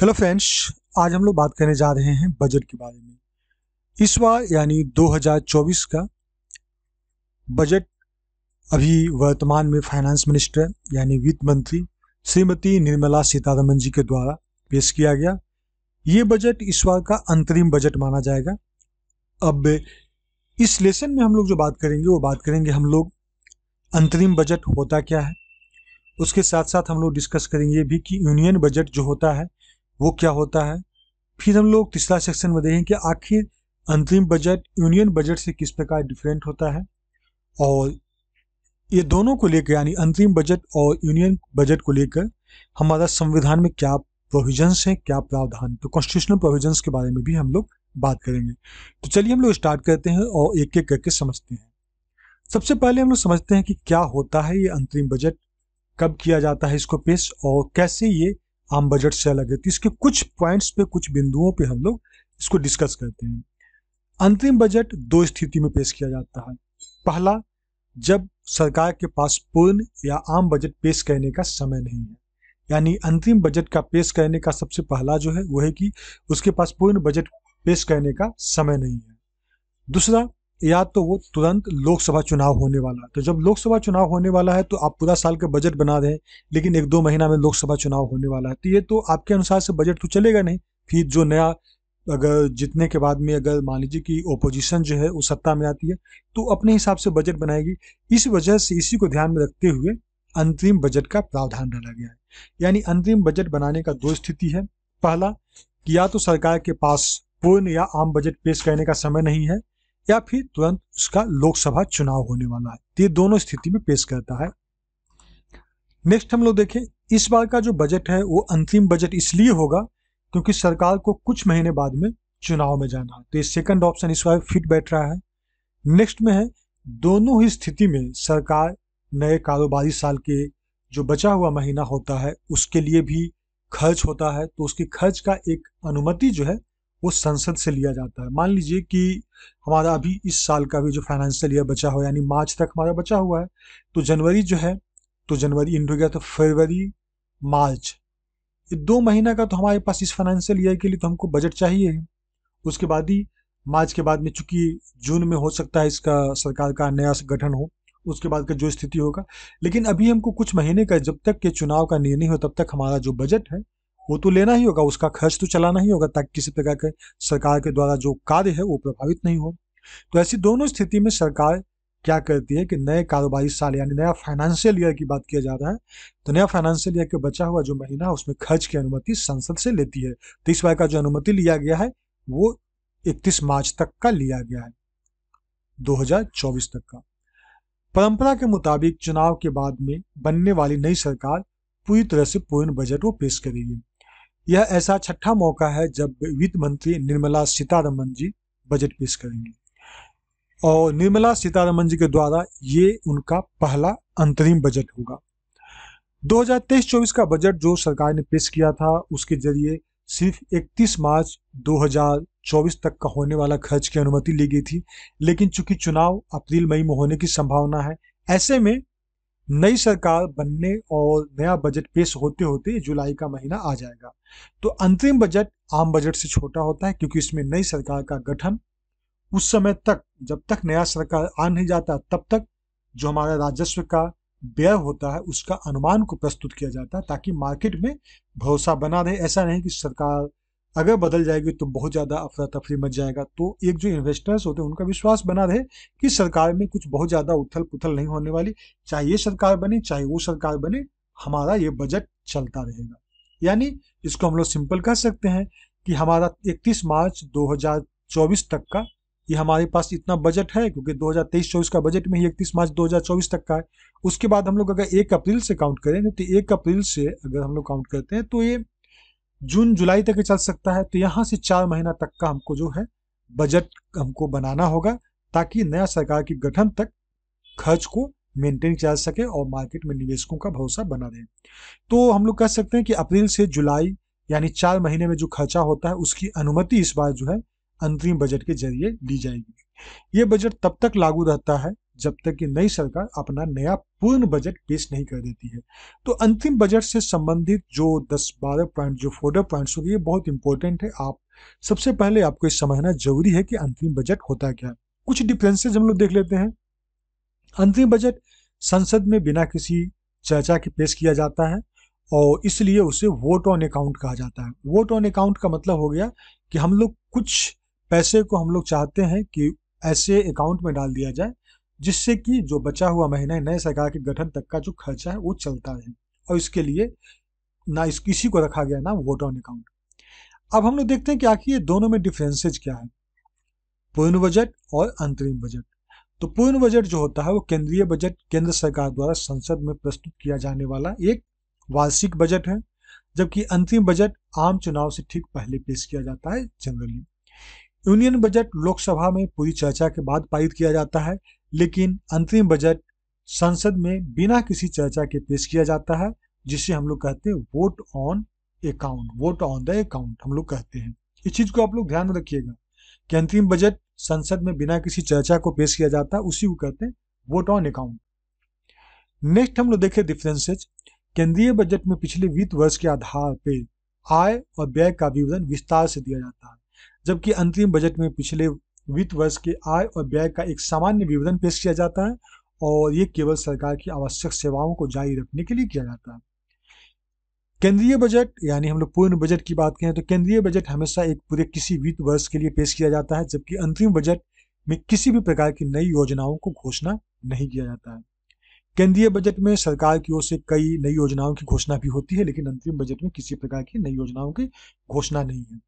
hello friends आज हम लोग बात करने जा रहे हैं बजट के बारे में इस बार यानी 2024 का बजट अभी वर्तमान में फाइनेंस मिनिस्टर यानी वित्त मंत्री श्रीमती निर्मला सीतारमन जी के द्वारा पेश किया गया ये बजट इस बार का अंतरिम बजट माना जाएगा अब इस लेसन में हम लोग जो बात करेंगे वो बात करेंगे हम लोग अंतरिम बजट होता क्या है उसके साथ साथ हम लोग डिस्कस करेंगे भी कि यूनियन बजट जो होता है वो क्या होता है फिर हम लोग तीसरा सेक्शन में देखें कि आखिर अंतरिम बजट यूनियन बजट से किस प्रकार डिफरेंट होता है और ये दोनों को लेकर यानी अंतरिम बजट और यूनियन बजट को लेकर हमारा संविधान में क्या प्रोविजंस हैं क्या प्रावधान तो कॉन्स्टिट्यूशनल प्रोविजंस के बारे में भी हम लोग बात करेंगे तो चलिए हम लोग स्टार्ट करते हैं और एक एक करके समझते हैं सबसे पहले हम लोग समझते हैं कि क्या होता है ये अंतरिम बजट कब किया जाता है इसको पेश और कैसे ये आम बजट से अलग है तो इसके कुछ पॉइंट्स पे कुछ बिंदुओं पे हम लोग इसको डिस्कस करते हैं अंतरिम बजट दो स्थिति में पेश किया जाता है पहला जब सरकार के पास पूर्ण या आम बजट पेश करने का समय नहीं है यानी अंतरिम बजट का पेश करने का सबसे पहला जो है वह है कि उसके पास पूर्ण बजट पेश करने का समय नहीं है दूसरा या तो वो तुरंत लोकसभा चुनाव होने वाला है तो जब लोकसभा चुनाव होने वाला है तो आप पूरा साल का बजट बना दें लेकिन एक दो महीना में लोकसभा चुनाव होने वाला है तो ये तो आपके अनुसार से बजट तो चलेगा नहीं फिर जो नया अगर जीतने के बाद में अगर मान लीजिए कि ओपोजिशन जो है वो सत्ता में आती है तो अपने हिसाब से बजट बनाएगी इस वजह से इसी को ध्यान में रखते हुए अंतरिम बजट का प्रावधान डाला गया है यानी अंतरिम बजट बनाने का दो स्थिति है पहला कि या तो सरकार के पास पूर्ण या आम बजट पेश करने का समय नहीं है या फिर तुरंत उसका लोकसभा चुनाव होने वाला है तो ये दोनों स्थिति में पेश करता है नेक्स्ट हम लोग देखें इस बार का जो बजट है वो अंतिम बजट इसलिए होगा क्योंकि सरकार को कुछ महीने बाद में चुनाव में जाना है तो ये सेकंड ऑप्शन इस बार फिट बैठ रहा है नेक्स्ट में है दोनों ही स्थिति में सरकार नए कारोबारी साल के जो बचा हुआ महीना होता है उसके लिए भी खर्च होता है तो उसके खर्च का एक अनुमति जो है वो संसद से लिया जाता है मान लीजिए कि हमारा अभी इस साल का भी जो फाइनेंशियल ईयर बचा हुआ है यानी मार्च तक हमारा बचा हुआ है तो जनवरी जो है तो जनवरी इंड हो गया तो फरवरी मार्च दो महीना का तो हमारे पास इस फाइनेंशियल ईयर के लिए तो हमको बजट चाहिए उसके बाद ही मार्च के बाद में चूंकि जून में हो सकता है इसका सरकार का नया गठन हो उसके बाद का जो स्थिति होगा लेकिन अभी हमको कुछ महीने का जब तक के चुनाव का निर्णय हो तब तक हमारा जो बजट है वो तो लेना ही होगा उसका खर्च तो चलाना ही होगा ताकि किसी प्रकार के सरकार के द्वारा जो कार्य है वो प्रभावित नहीं हो तो ऐसी दोनों स्थिति में सरकार क्या करती है कि नए कारोबारी साल यानी नया फाइनेंशियल ईयर की बात किया जा रहा है तो नया फाइनेंशियल ईयर के बचा हुआ जो महीना है उसमें खर्च की अनुमति संसद से लेती है तो इस बार का जो अनुमति लिया गया है वो 31 मार्च तक का लिया गया है 2024 तक का परंपरा के मुताबिक चुनाव के बाद में बनने वाली नई सरकार पूरी तरह से पूर्ण बजट वो पेश करेगी यह ऐसा छठा मौका है जब वित्त मंत्री निर्मला सीतारमन जी बजट पेश करेंगे और निर्मला सीतारमन जी के द्वारा ये उनका पहला अंतरिम बजट होगा 2023-24 का बजट जो सरकार ने पेश किया था उसके जरिए सिर्फ 31 मार्च 2024 तक का होने वाला खर्च की अनुमति ली गई थी लेकिन चूंकि चुनाव अप्रैल मई में होने की संभावना है ऐसे में नई सरकार बनने और नया बजट पेश होते होते जुलाई का महीना आ जाएगा तो अंतरिम बजट आम बजट से छोटा होता है क्योंकि इसमें नई सरकार का गठन उस समय तक जब तक नया सरकार आ नहीं जाता तब तक जो हमारा राजस्व का व्यय होता है उसका अनुमान को प्रस्तुत किया जाता है ताकि मार्केट में भरोसा बना रहे ऐसा नहीं कि सरकार अगर बदल जाएगी तो बहुत ज़्यादा अफरा तफरी मच जाएगा तो एक जो इन्वेस्टर्स होते हैं उनका विश्वास बना रहे कि सरकार में कुछ बहुत ज़्यादा उथल पुथल नहीं होने वाली चाहे ये सरकार बने चाहे वो सरकार बने हमारा ये बजट चलता रहेगा यानी इसको हम लोग सिंपल कह सकते हैं कि हमारा 31 मार्च 2024 तक का ये हमारे पास इतना बजट है क्योंकि 2023-24 का बजट में ही 31 मार्च 2024 तक का है उसके बाद हम लोग अगर एक अप्रैल से काउंट करेंगे तो एक अप्रैल से अगर हम लोग काउंट करते हैं तो ये जून जुलाई तक चल सकता है तो यहाँ से चार महीना तक का हमको जो है बजट हमको बनाना होगा ताकि नया सरकार के गठन तक खर्च को मेंटेन किया जा सके और मार्केट में निवेशकों का भरोसा बना रहे तो हम लोग कह सकते हैं कि अप्रैल से जुलाई यानी चार महीने में जो खर्चा होता है उसकी अनुमति इस बार जो है अंतरिम बजट के जरिए दी जाएगी ये बजट तब तक लागू रहता है जब तक कि नई सरकार अपना नया पूर्ण बजट पेश नहीं कर देती है तो अंतिम बजट से संबंधित जो 10-12 पॉइंट जो फोर्डर पॉइंट्स होगी ये बहुत इंपॉर्टेंट है आप सबसे पहले आपको ये समझना जरूरी है कि अंतिम बजट होता क्या है कुछ डिफरेंसेज हम लोग देख लेते हैं अंतिम बजट संसद में बिना किसी चर्चा के पेश किया जाता है और इसलिए उसे वोट ऑन अकाउंट कहा जाता है वोट ऑन अकाउंट का मतलब हो गया कि हम लोग कुछ पैसे को हम लोग चाहते हैं कि ऐसे अकाउंट में डाल दिया जाए जिससे कि जो बचा हुआ महीना है नए सरकार के गठन तक का जो खर्चा है वो चलता रहे और इसके लिए ना इस किसी को रखा गया ना वोट ऑन अकाउंट अब हम लोग देखते हैं कि आखिर ये दोनों में डिफरेंसेज क्या है पूर्ण बजट और अंतरिम बजट तो पूर्ण बजट जो होता है वो केंद्रीय बजट केंद्र सरकार द्वारा संसद में प्रस्तुत किया जाने वाला एक वार्षिक बजट है जबकि अंतिम बजट आम चुनाव से ठीक पहले पेश किया जाता है जनरली यूनियन बजट लोकसभा में पूरी चर्चा के बाद पारित किया जाता है लेकिन अंतरिम बजट संसद में बिना किसी चर्चा के पेश किया जाता है जिसे हम लोग कहते हैं vote on account vote on the account हम लोग कहते हैं इस चीज को आप लोग ध्यान में रखिएगा कि अंतरिम बजट संसद में बिना किसी चर्चा को पेश किया जाता है उसी को कहते हैं वोट ऑन अकाउंट नेक्स्ट हम लोग देखें डिफरेंसेज केंद्रीय बजट में पिछले वित्त वर्ष के आधार पर आय और व्यय का विवरण विस्तार से दिया जाता है जबकि अंतरिम बजट में पिछले वित्त वर्ष के आय और व्यय का एक सामान्य विवरण पेश किया जाता है और ये केवल सरकार की आवश्यक सेवाओं को जारी रखने के लिए किया जाता है केंद्रीय बजट यानी हम लोग पूर्ण बजट की बात करें तो केंद्रीय बजट हमेशा एक पूरे किसी वित्त वर्ष के लिए पेश किया जाता है जबकि अंतरिम बजट में किसी भी प्रकार की नई योजनाओं को घोषणा नहीं किया जाता है केंद्रीय बजट में सरकार की ओर से कई नई योजनाओं की घोषणा भी होती है लेकिन अंतरिम बजट में किसी प्रकार की नई योजनाओं की घोषणा नहीं है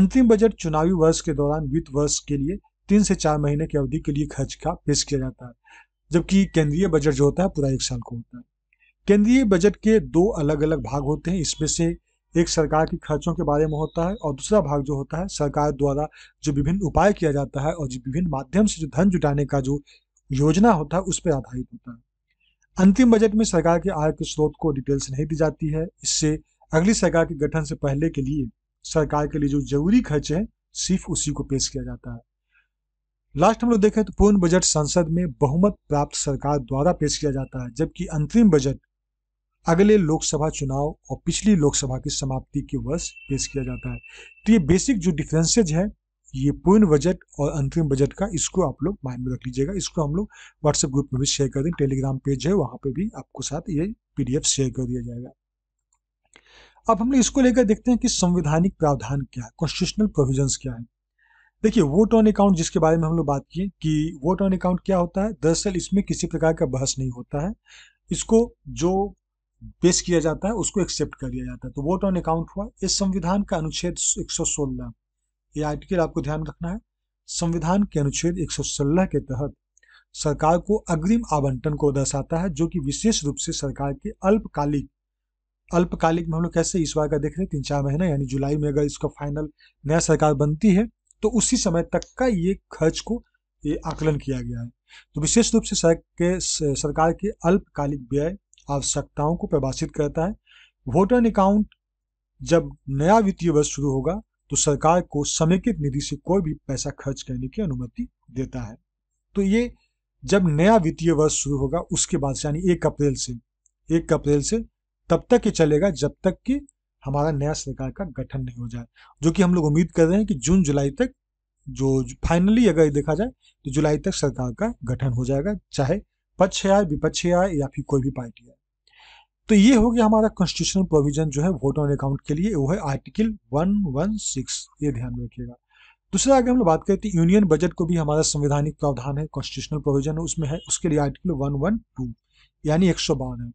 अंतरिम बजट चुनावी वर्ष के दौरान वित्त वर्ष के लिए तीन से चार महीने की अवधि के लिए खर्च का पेश किया जाता है जबकि केंद्रीय बजट जो होता है पूरा एक साल का होता है केंद्रीय बजट के दो अलग अलग भाग होते हैं इसमें से एक सरकार के खर्चों के बारे में होता है और दूसरा भाग जो होता है सरकार द्वारा जो विभिन्न उपाय किया जाता है और जो विभिन्न माध्यम से जो धन जुटाने का जो योजना होता है उस पर आधारित होता है अंतिम बजट में सरकार के आय के स्रोत को डिटेल्स नहीं दी जाती है इससे अगली सरकार के गठन से पहले के लिए सरकार के लिए जो जरूरी खर्च है सिर्फ उसी को पेश किया जाता है लास्ट हम लोग देखें तो पूर्ण बजट संसद में बहुमत प्राप्त सरकार द्वारा पेश किया जाता है जबकि अंतरिम बजट अगले लोकसभा चुनाव और पिछली लोकसभा की समाप्ति के वर्ष पेश किया जाता है तो ये बेसिक जो डिफरेंसेज है ये पूर्ण बजट और अंतरिम बजट का इसको आप लोग माइंड में रख लीजिएगा इसको हम लोग व्हाट्सएप ग्रुप में भी शेयर कर दें टेलीग्राम पेज है वहाँ पे भी आपको साथ ये पीडीएफ शेयर कर दिया जाएगा अब हम लोग इसको लेकर देखते हैं कि संवैधानिक प्रावधान क्या है कॉन्स्टिट्यूशनल प्रोविजन क्या है देखिए वोट ऑन अकाउंट जिसके बारे में हम लोग बात किए कि वोट ऑन अकाउंट क्या होता है दरअसल इसमें किसी प्रकार का बहस नहीं होता है इसको जो पेश किया जाता है उसको एक्सेप्ट कर लिया जाता है तो वोट ऑन अकाउंट हुआ इस संविधान का अनुच्छेद एक सौ सोलह ये आर्टिकल आपको ध्यान रखना है संविधान के अनुच्छेद एक के तहत सरकार को अग्रिम आवंटन को दर्शाता है जो कि विशेष रूप से सरकार के अल्पकालिक अल्पकालिक में हम लोग कैसे इस बार का देख रहे हैं तीन चार महीना यानी जुलाई में अगर इसका फाइनल नया सरकार बनती है तो उसी समय तक का ये खर्च को ये आकलन किया गया है तो विशेष रूप से सर के सरकार के अल्पकालिक व्यय आवश्यकताओं को प्रभाषित करता है वोटर अकाउंट जब नया वित्तीय वर्ष शुरू होगा तो सरकार को समेकित निधि से कोई भी पैसा खर्च करने की अनुमति देता है तो ये जब नया वित्तीय वर्ष शुरू होगा उसके बाद से यानी एक अप्रैल से एक अप्रैल से तब तक ये चलेगा जब तक कि हमारा नया सरकार का गठन नहीं हो जाए जो कि हम लोग उम्मीद कर रहे हैं कि जून जुलाई तक जो फाइनली अगर देखा जाए तो जुलाई तक सरकार का गठन हो जाएगा चाहे पक्ष आए विपक्ष आए या फिर कोई भी पार्टी आए तो ये हो गया हमारा कॉन्स्टिट्यूशनल प्रोविजन जो है वोट ऑन अकाउंट के लिए वो है आर्टिकल 116 ये ध्यान में रखिएगा दूसरा अगर हम लोग बात करें तो यूनियन बजट को भी हमारा संवैधानिक प्रावधान है कॉन्स्टिट्यूशनल प्रोविजन उसमें है उसके लिए आर्टिकल 112 यानी एक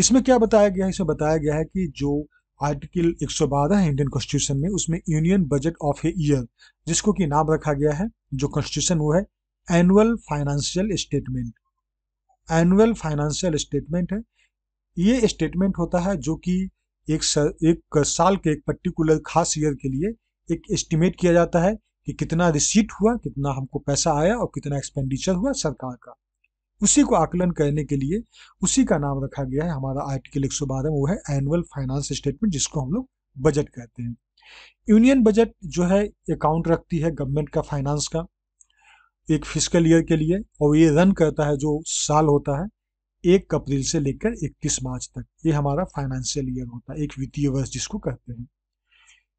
इसमें क्या बताया गया है इसमें बताया गया है कि जो आर्टिकल बारह है इंडियन कॉन्स्टिट्यूशन में उसमें union budget of a year जिसको कि नाम रखा गया है जो कॉन्स्टिट्यूशन वो है annual financial statement annual financial statement है ये स्टेटमेंट होता है जो कि एक एक साल के एक पर्टिकुलर खास ईयर के लिए एक एस्टिमेट किया जाता है कि कितना रिसीट हुआ कितना हमको पैसा आया और कितना एक्सपेंडिचर हुआ सरकार का उसी को आकलन करने के लिए उसी का नाम रखा गया है हमारा आर्टिकल एक सौ बारह वो है एनुअल फाइनेंस स्टेटमेंट जिसको हम लोग बजट कहते हैं यूनियन बजट जो है अकाउंट रखती है गवर्नमेंट का फाइनेंस का एक फिजिकल ईयर के लिए और ये रन करता है जो साल होता है एक अप्रैल से लेकर इकतीस मार्च तक ये हमारा फाइनेंशियल ईयर होता है एक वित्तीय वर्ष जिसको कहते हैं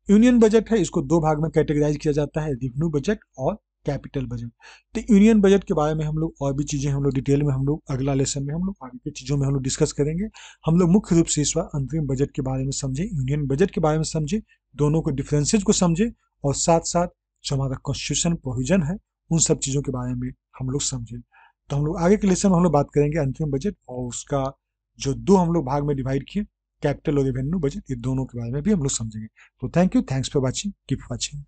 यूनियन बजट है इसको दो भाग में कैटेगराइज किया जाता है रिवेन्यू बजट और कैपिटल बजट तो यूनियन बजट के बारे में हम लोग और भी चीज़ें हम लोग डिटेल में हम लोग अगला लेसन में हम लोग आगे की चीज़ों में हम लोग डिस्कस करेंगे हम लोग मुख्य रूप से इस बार अंतरिम बजट के बारे में समझें यूनियन बजट के बारे में समझें दोनों को डिफरेंसेज को समझें और साथ साथ जो हमारा कॉन्स्टिट्यूशन प्रोविजन है उन सब चीज़ों के बारे में हम लोग समझें तो हम लोग आगे के लेसन में हम लोग बात करेंगे अंतिम बजट और उसका जो दो हम लोग भाग में डिवाइड किए कैपिटल और रेवेन्यू बजट ये दोनों के बारे में भी हम लोग समझेंगे तो thank you thanks for watching keep watching